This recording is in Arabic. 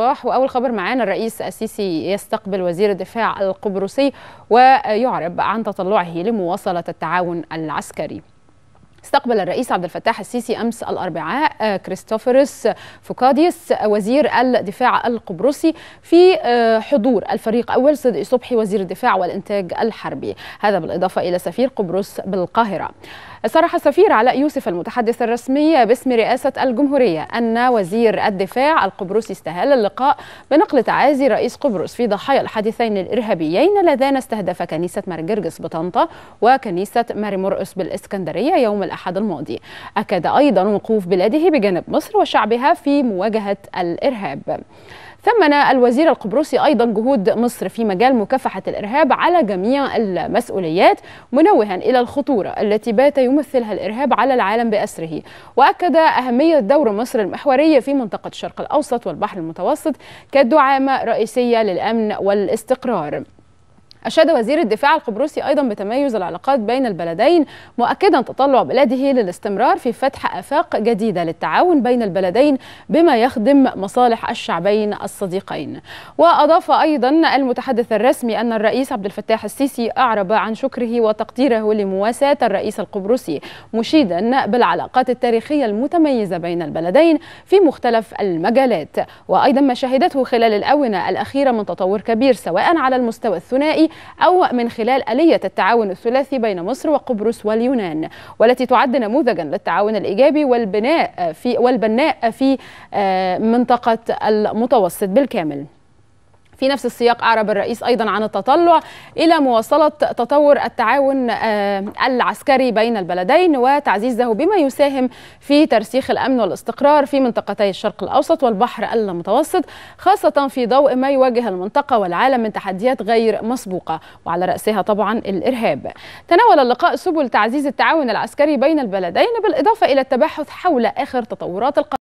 صباح واول خبر معانا الرئيس السيسي يستقبل وزير الدفاع القبرصي ويعرب عن تطلعه لمواصله التعاون العسكري استقبل الرئيس عبد الفتاح السيسي امس الاربعاء آه، كريستوفرس فوكاديس آه، وزير الدفاع القبرصي في آه، حضور الفريق اول صدقي صبحي وزير الدفاع والانتاج الحربي هذا بالاضافه الى سفير قبرص بالقاهره صرح السفير علاء يوسف المتحدث الرسمي باسم رئاسة الجمهورية أن وزير الدفاع القبرصي استهل اللقاء بنقل تعازي رئيس قبرص في ضحايا الحادثين الإرهابيين اللذان استهدف كنيسة مارجرجس بطنطا وكنيسة ماري مرقس بالإسكندرية يوم الأحد الماضي أكد أيضا وقوف بلاده بجانب مصر وشعبها في مواجهة الإرهاب ثمن الوزير القبرصي ايضا جهود مصر في مجال مكافحه الارهاب على جميع المسؤوليات منوها الى الخطوره التي بات يمثلها الارهاب على العالم باسره واكد اهميه دور مصر المحوريه في منطقه الشرق الاوسط والبحر المتوسط كدعامه رئيسيه للامن والاستقرار أشاد وزير الدفاع القبرصي أيضا بتميز العلاقات بين البلدين مؤكدا تطلع بلاده للاستمرار في فتح آفاق جديدة للتعاون بين البلدين بما يخدم مصالح الشعبين الصديقين وأضاف أيضا المتحدث الرسمي أن الرئيس عبد الفتاح السيسي أعرب عن شكره وتقديره لمواساة الرئيس القبرصي مشيدا بالعلاقات التاريخية المتميزة بين البلدين في مختلف المجالات وأيضا ما شهدته خلال الآونة الأخيرة من تطور كبير سواء على المستوى الثنائي أو من خلال آلية التعاون الثلاثي بين مصر وقبرص واليونان والتي تعد نموذجا للتعاون الإيجابي والبناء في والبناء في آه، منطقة المتوسط بالكامل في نفس السياق أعرب الرئيس أيضا عن التطلع إلى مواصلة تطور التعاون آه، العسكري بين البلدين وتعزيزه بما يساهم في ترسيخ الأمن والاستقرار في منطقتي الشرق الأوسط والبحر المتوسط خاصة في ضوء ما يواجه المنطقة والعالم من تحديات غير مسبوقة وعلى رأسها طبعا الإرهاب تناول اللقاء سبل تعزيز التعاون العسكري بين البلدين بالإضافة إلى التباحث حول آخر تطورات القرار